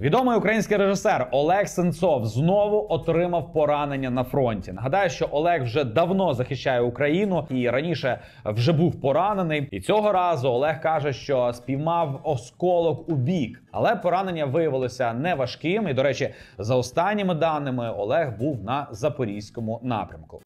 Відомий український режисер Олег Сенцов знову отримав поранення на фронті. Нагадаю, що Олег вже давно захищає Україну і раніше вже був поранений. І цього разу Олег каже, що спіймав осколок у бік, але поранення виявилося неважким. І до речі, за останніми даними Олег був на запорізькому напрямку.